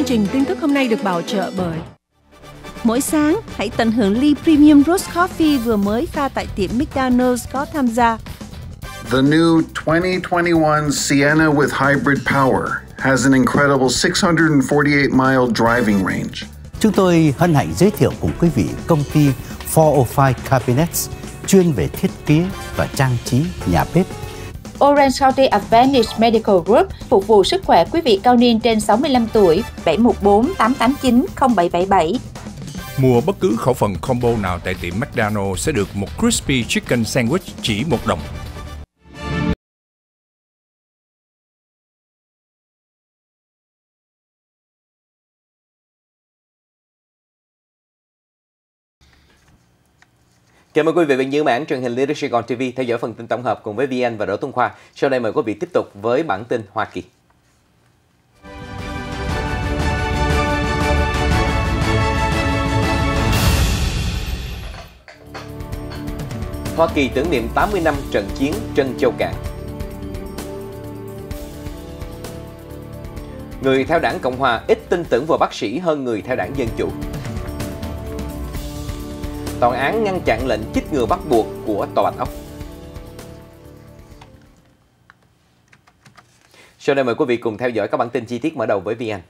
Chương trình tin tức hôm nay được bảo trợ bởi Mỗi sáng, hãy tận hưởng ly Premium Roast Coffee vừa mới pha tại tiệm McDonald's có tham gia. The new 2021 Sienna with hybrid power has an incredible 648-mile driving range. Chúng tôi hân hạnh giới thiệu cùng quý vị công ty 405 Cabinets chuyên về thiết kế và trang trí nhà bếp Orange County Advantage Medical Group phục vụ sức khỏe quý vị cao niên trên 65 tuổi 714 889 0777. Mua bất cứ khẩu phần combo nào tại tiệm McDonald's sẽ được một crispy chicken sandwich chỉ một đồng. Chào mừng quý vị đến với bản truyền hình Leadership on TV theo dõi phần tin tổng hợp cùng với VN và Đỗ Tuấn Khoa. Sau đây mời quý vị tiếp tục với bản tin Hoa Kỳ. Hoa Kỳ tưởng niệm 80 năm trận chiến Trân Châu Cạn. Người theo đảng Cộng hòa ít tin tưởng vào bác sĩ hơn người theo đảng Dân Chủ. Tòa án ngăn chặn lệnh chích ngừa bắt buộc của Tòa Bạch Ốc. Sau đây mời quý vị cùng theo dõi các bản tin chi tiết mở đầu với VN.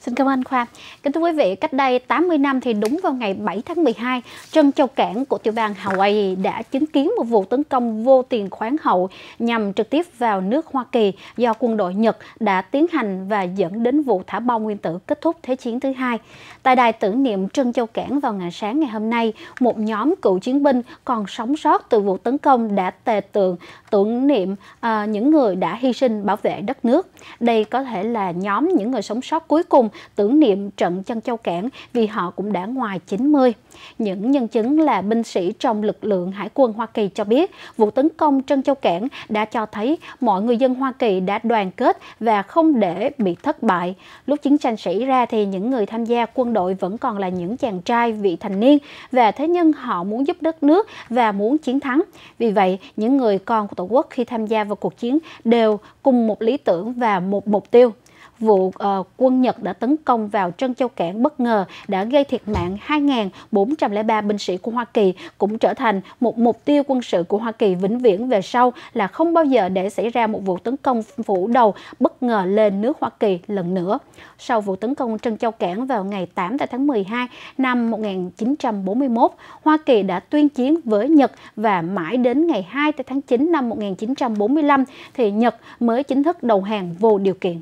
Xin cảm ơn Khoa. Kính thưa quý vị, cách đây 80 năm thì đúng vào ngày 7 tháng 12, trân châu cảng của tiểu bang Hawaii đã chứng kiến một vụ tấn công vô tiền khoáng hậu nhằm trực tiếp vào nước Hoa Kỳ do quân đội Nhật đã tiến hành và dẫn đến vụ thả bom nguyên tử kết thúc Thế chiến thứ hai. Tại đài tưởng niệm Trân Châu Cảng vào ngày sáng ngày hôm nay, một nhóm cựu chiến binh còn sống sót từ vụ tấn công đã tề tượng tưởng niệm à, những người đã hy sinh bảo vệ đất nước. Đây có thể là nhóm những người sống sót cuối cùng tưởng niệm trận chân châu cảng vì họ cũng đã ngoài 90. Những nhân chứng là binh sĩ trong lực lượng Hải quân Hoa Kỳ cho biết vụ tấn công chân Châu Cảng đã cho thấy mọi người dân Hoa Kỳ đã đoàn kết và không để bị thất bại. Lúc chiến tranh xảy ra thì những người tham gia quân đội vẫn còn là những chàng trai vị thành niên và thế nhưng họ muốn giúp đất nước và muốn chiến thắng. Vì vậy, những người con của Tổ quốc khi tham gia vào cuộc chiến đều cùng một lý tưởng và một mục tiêu vụ uh, quân Nhật đã tấn công vào Trân Châu Cảng bất ngờ đã gây thiệt mạng 2.403 binh sĩ của Hoa Kỳ cũng trở thành một mục tiêu quân sự của Hoa Kỳ vĩnh viễn về sau là không bao giờ để xảy ra một vụ tấn công phủ đầu bất ngờ lên nước Hoa Kỳ lần nữa. Sau vụ tấn công Trân Châu Cảng vào ngày 8 tháng 12 năm 1941, Hoa Kỳ đã tuyên chiến với Nhật và mãi đến ngày 2 tháng 9 năm 1945 thì Nhật mới chính thức đầu hàng vô điều kiện.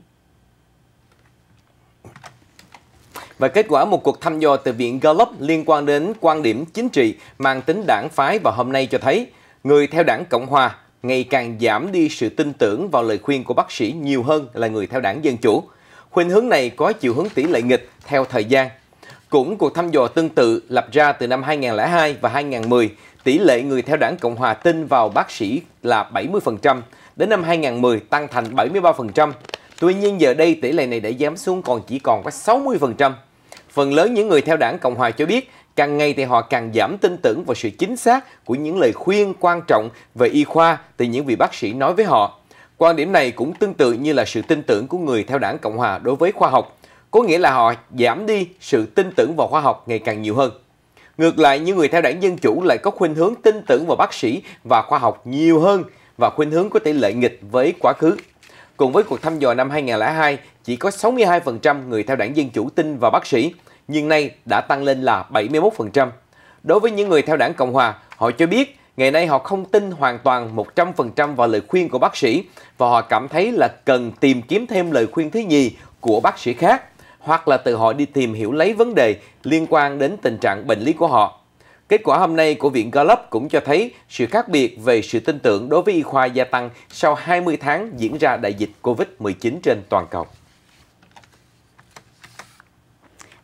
và kết quả một cuộc thăm dò từ Viện Gallup liên quan đến quan điểm chính trị mang tính đảng phái vào hôm nay cho thấy người theo đảng Cộng Hòa ngày càng giảm đi sự tin tưởng vào lời khuyên của bác sĩ nhiều hơn là người theo đảng Dân Chủ. Khuynh hướng này có chiều hướng tỷ lệ nghịch theo thời gian. Cũng cuộc thăm dò tương tự lập ra từ năm 2002 và 2010, tỷ lệ người theo đảng Cộng Hòa tin vào bác sĩ là 70%, đến năm 2010 tăng thành 73%. Tuy nhiên giờ đây tỷ lệ này đã giảm xuống còn chỉ còn có 60% phần lớn những người theo đảng Cộng hòa cho biết càng ngày thì họ càng giảm tin tưởng vào sự chính xác của những lời khuyên quan trọng về y khoa từ những vị bác sĩ nói với họ. Quan điểm này cũng tương tự như là sự tin tưởng của người theo đảng Cộng hòa đối với khoa học, có nghĩa là họ giảm đi sự tin tưởng vào khoa học ngày càng nhiều hơn. Ngược lại, những người theo đảng Dân Chủ lại có khuynh hướng tin tưởng vào bác sĩ và khoa học nhiều hơn và khuynh hướng có tỷ lệ nghịch với quá khứ. Cùng với cuộc thăm dò năm 2002, chỉ có 62% người theo đảng Dân Chủ tin vào bác sĩ, nhưng nay đã tăng lên là 71%. Đối với những người theo đảng Cộng Hòa, họ cho biết ngày nay họ không tin hoàn toàn 100% vào lời khuyên của bác sĩ và họ cảm thấy là cần tìm kiếm thêm lời khuyên thứ nhì của bác sĩ khác hoặc là từ họ đi tìm hiểu lấy vấn đề liên quan đến tình trạng bệnh lý của họ. Kết quả hôm nay của Viện Gallup cũng cho thấy sự khác biệt về sự tin tưởng đối với y khoa gia tăng sau 20 tháng diễn ra đại dịch COVID-19 trên toàn cầu.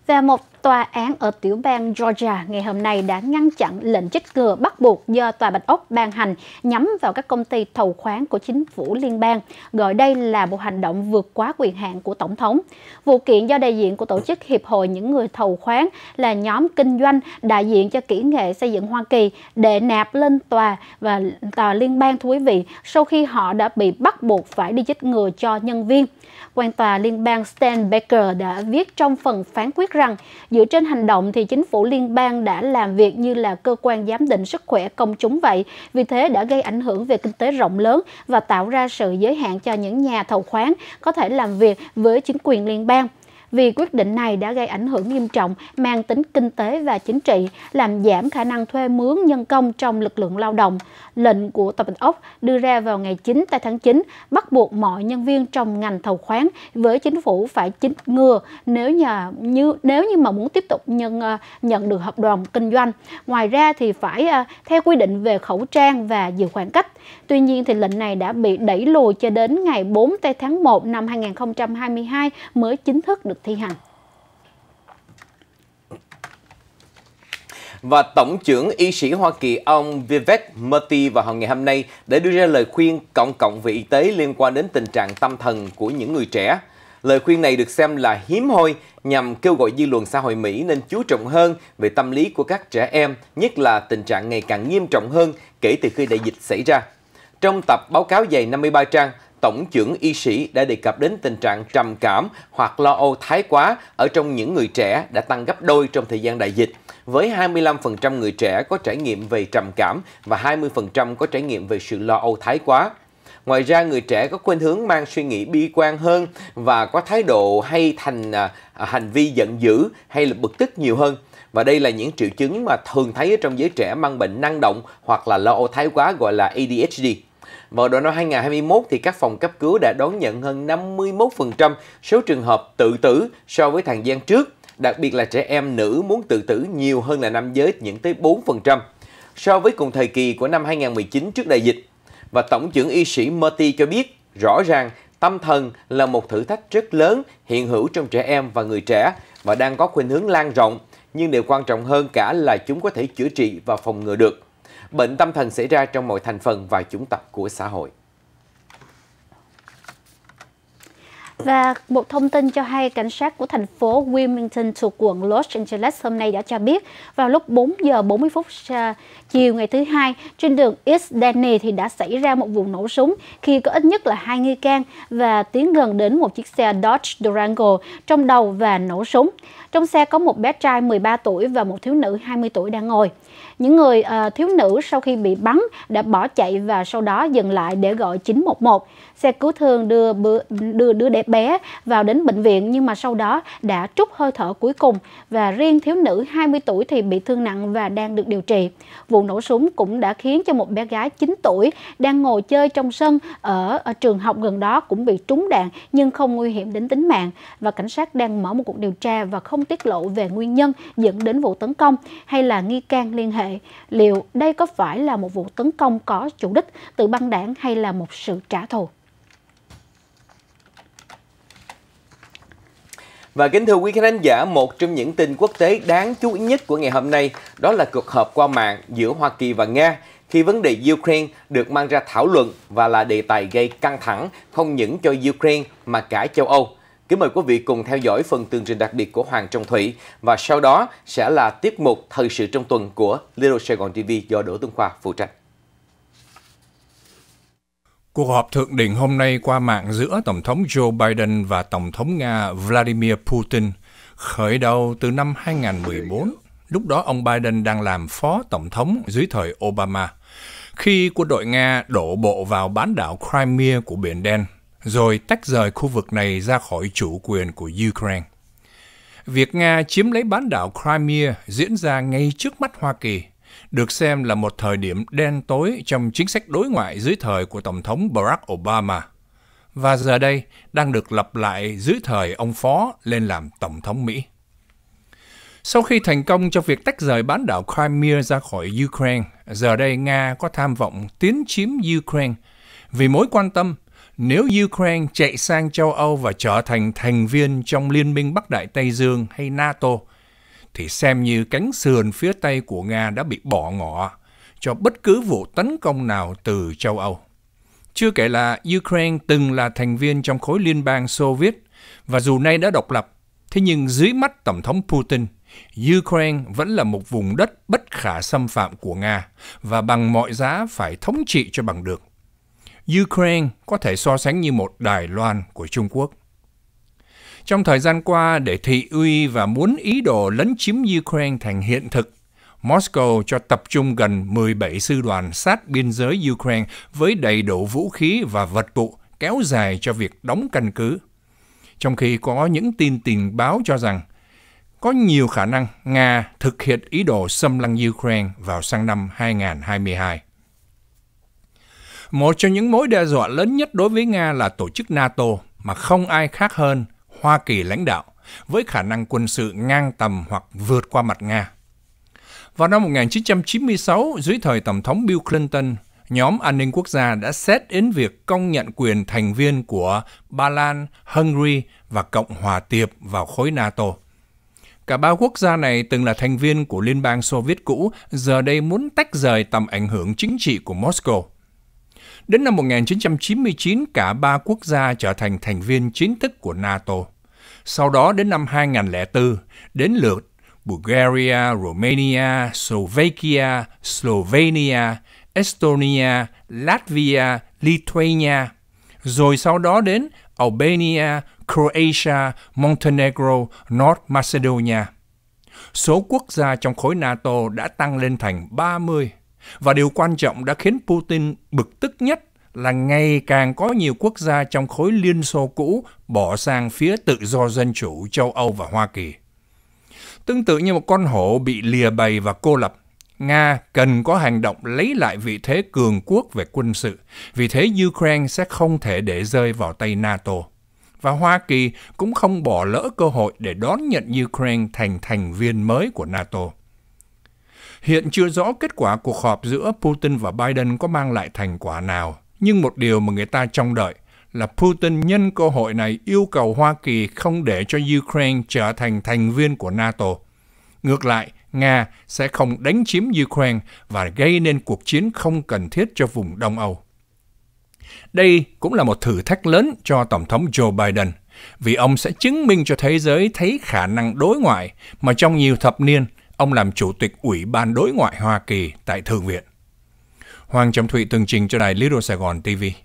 Và một Tòa án ở tiểu bang Georgia ngày hôm nay đã ngăn chặn lệnh chích ngừa bắt buộc do Tòa Bạch Ốc ban hành nhắm vào các công ty thầu khoáng của chính phủ liên bang, gọi đây là một hành động vượt quá quyền hạn của Tổng thống. Vụ kiện do đại diện của Tổ chức Hiệp hội những người thầu khoáng là nhóm kinh doanh đại diện cho kỹ nghệ xây dựng Hoa Kỳ đệ nạp lên tòa và tòa liên bang thú quý vị sau khi họ đã bị bắt buộc phải đi chích ngừa cho nhân viên. Quan tòa liên bang Stan Baker đã viết trong phần phán quyết rằng dựa trên hành động thì chính phủ liên bang đã làm việc như là cơ quan giám định sức khỏe công chúng vậy, vì thế đã gây ảnh hưởng về kinh tế rộng lớn và tạo ra sự giới hạn cho những nhà thầu khoáng có thể làm việc với chính quyền liên bang vì quyết định này đã gây ảnh hưởng nghiêm trọng mang tính kinh tế và chính trị, làm giảm khả năng thuê mướn nhân công trong lực lượng lao động. Lệnh của Tập đoàn Ốc đưa ra vào ngày 9 tại tháng 9 bắt buộc mọi nhân viên trong ngành thầu khoáng với chính phủ phải chính ngừa nếu nhà như nếu như mà muốn tiếp tục nhân ờ, nhận được hợp đồng kinh doanh. Ngoài ra thì phải ờ, theo quy định về khẩu trang và giữ khoảng cách. Tuy nhiên thì lệnh này đã bị đẩy lùi cho đến ngày 4 tây tháng 1 năm 2022 mới chính thức được thi hành. Và Tổng trưởng Y sĩ Hoa Kỳ ông Vivek Murthy vào ngày hôm nay để đưa ra lời khuyên cộng cộng về y tế liên quan đến tình trạng tâm thần của những người trẻ. Lời khuyên này được xem là hiếm hoi nhằm kêu gọi dư luận xã hội Mỹ nên chú trọng hơn về tâm lý của các trẻ em, nhất là tình trạng ngày càng nghiêm trọng hơn kể từ khi đại dịch xảy ra. Trong tập báo cáo dày 53 trang, Tổng trưởng y sĩ đã đề cập đến tình trạng trầm cảm hoặc lo âu thái quá ở trong những người trẻ đã tăng gấp đôi trong thời gian đại dịch. Với 25% người trẻ có trải nghiệm về trầm cảm và 20% có trải nghiệm về sự lo âu thái quá. Ngoài ra, người trẻ có khuynh hướng mang suy nghĩ bi quan hơn và có thái độ hay thành à, à, hành vi giận dữ hay là bực tức nhiều hơn. Và đây là những triệu chứng mà thường thấy ở trong giới trẻ mang bệnh năng động hoặc là lo âu thái quá gọi là ADHD. Vào đầu năm 2021 thì các phòng cấp cứu đã đón nhận hơn 51% số trường hợp tự tử so với thời gian trước, đặc biệt là trẻ em nữ muốn tự tử nhiều hơn là nam giới những tới 4% so với cùng thời kỳ của năm 2019 trước đại dịch. Và Tổng trưởng y sĩ Murti cho biết rõ ràng tâm thần là một thử thách rất lớn hiện hữu trong trẻ em và người trẻ và đang có khuynh hướng lan rộng, nhưng điều quan trọng hơn cả là chúng có thể chữa trị và phòng ngừa được bệnh tâm thần xảy ra trong mọi thành phần và chủng tộc của xã hội. Và một thông tin cho hay cảnh sát của thành phố Wilmington thuộc quận Los Angeles hôm nay đã cho biết vào lúc 4 giờ 40 phút chiều ngày thứ hai trên đường East Denny thì đã xảy ra một vụ nổ súng khi có ít nhất là hai nghi can và tiến gần đến một chiếc xe Dodge Durango trong đầu và nổ súng. Trong xe có một bé trai 13 tuổi và một thiếu nữ 20 tuổi đang ngồi. Những người à, thiếu nữ sau khi bị bắn đã bỏ chạy và sau đó dừng lại để gọi 911. Xe cứu thương đưa đưa đứa đẻ bé vào đến bệnh viện nhưng mà sau đó đã trút hơi thở cuối cùng và riêng thiếu nữ 20 tuổi thì bị thương nặng và đang được điều trị. Vụ nổ súng cũng đã khiến cho một bé gái 9 tuổi đang ngồi chơi trong sân ở, ở trường học gần đó cũng bị trúng đạn nhưng không nguy hiểm đến tính mạng và cảnh sát đang mở một cuộc điều tra và không tiết lộ về nguyên nhân dẫn đến vụ tấn công hay là nghi can liên hệ hệ liệu đây có phải là một vụ tấn công có chủ đích từ băng đảng hay là một sự trả thù. Và kính thưa quý khán giả, một trong những tin quốc tế đáng chú ý nhất của ngày hôm nay đó là cuộc họp qua mạng giữa Hoa Kỳ và Nga khi vấn đề Ukraine được mang ra thảo luận và là đề tài gây căng thẳng không những cho Ukraine mà cả châu Âu. Kính mời quý vị cùng theo dõi phần tường trình đặc biệt của Hoàng Trọng Thủy và sau đó sẽ là tiết mục Thời sự trong tuần của Little Sài Gòn TV do Đỗ Tuấn Khoa phụ trách. Cuộc họp thượng đỉnh hôm nay qua mạng giữa Tổng thống Joe Biden và Tổng thống Nga Vladimir Putin khởi đầu từ năm 2014. Lúc đó ông Biden đang làm phó tổng thống dưới thời Obama. Khi quân đội Nga đổ bộ vào bán đảo Crimea của Biển Đen, rồi tách rời khu vực này ra khỏi chủ quyền của Ukraine. Việc Nga chiếm lấy bán đảo Crimea diễn ra ngay trước mắt Hoa Kỳ, được xem là một thời điểm đen tối trong chính sách đối ngoại dưới thời của Tổng thống Barack Obama, và giờ đây đang được lặp lại dưới thời ông Phó lên làm Tổng thống Mỹ. Sau khi thành công cho việc tách rời bán đảo Crimea ra khỏi Ukraine, giờ đây Nga có tham vọng tiến chiếm Ukraine vì mối quan tâm nếu Ukraine chạy sang châu Âu và trở thành thành viên trong Liên minh Bắc Đại Tây Dương hay NATO, thì xem như cánh sườn phía Tây của Nga đã bị bỏ ngỏ cho bất cứ vụ tấn công nào từ châu Âu. Chưa kể là Ukraine từng là thành viên trong khối liên bang Xô Viết và dù nay đã độc lập, thế nhưng dưới mắt Tổng thống Putin, Ukraine vẫn là một vùng đất bất khả xâm phạm của Nga và bằng mọi giá phải thống trị cho bằng được. Ukraine có thể so sánh như một Đài Loan của Trung Quốc. Trong thời gian qua, để thị uy và muốn ý đồ lấn chiếm Ukraine thành hiện thực, Moscow cho tập trung gần 17 sư đoàn sát biên giới Ukraine với đầy đủ vũ khí và vật vụ kéo dài cho việc đóng căn cứ. Trong khi có những tin tình báo cho rằng có nhiều khả năng Nga thực hiện ý đồ xâm lăng Ukraine vào sang năm 2022. Một trong những mối đe dọa lớn nhất đối với Nga là tổ chức NATO mà không ai khác hơn Hoa Kỳ lãnh đạo với khả năng quân sự ngang tầm hoặc vượt qua mặt Nga. Vào năm 1996, dưới thời Tổng thống Bill Clinton, nhóm an ninh quốc gia đã xét đến việc công nhận quyền thành viên của Ba Lan, Hungary và Cộng hòa Tiệp vào khối NATO. Cả ba quốc gia này từng là thành viên của Liên bang Xô Viết cũ, giờ đây muốn tách rời tầm ảnh hưởng chính trị của Moscow. Đến năm 1999, cả ba quốc gia trở thành thành viên chính thức của NATO. Sau đó đến năm 2004, đến lượt Bulgaria, Romania, Slovakia, Slovenia, Estonia, Latvia, Lithuania. Rồi sau đó đến Albania, Croatia, Montenegro, North Macedonia. Số quốc gia trong khối NATO đã tăng lên thành 30 và điều quan trọng đã khiến Putin bực tức nhất là ngày càng có nhiều quốc gia trong khối Liên Xô cũ bỏ sang phía tự do dân chủ châu Âu và Hoa Kỳ. Tương tự như một con hổ bị lìa bầy và cô lập, Nga cần có hành động lấy lại vị thế cường quốc về quân sự, vì thế Ukraine sẽ không thể để rơi vào tay NATO. Và Hoa Kỳ cũng không bỏ lỡ cơ hội để đón nhận Ukraine thành thành viên mới của NATO. Hiện chưa rõ kết quả cuộc họp giữa Putin và Biden có mang lại thành quả nào, nhưng một điều mà người ta trông đợi là Putin nhân cơ hội này yêu cầu Hoa Kỳ không để cho Ukraine trở thành thành viên của NATO. Ngược lại, Nga sẽ không đánh chiếm Ukraine và gây nên cuộc chiến không cần thiết cho vùng Đông Âu. Đây cũng là một thử thách lớn cho Tổng thống Joe Biden, vì ông sẽ chứng minh cho thế giới thấy khả năng đối ngoại mà trong nhiều thập niên – ông làm chủ tịch Ủy ban Đối ngoại Hoa Kỳ tại Thượng viện. Hoàng Trọng Thụy tường trình cho đài Little Sài Gòn TV.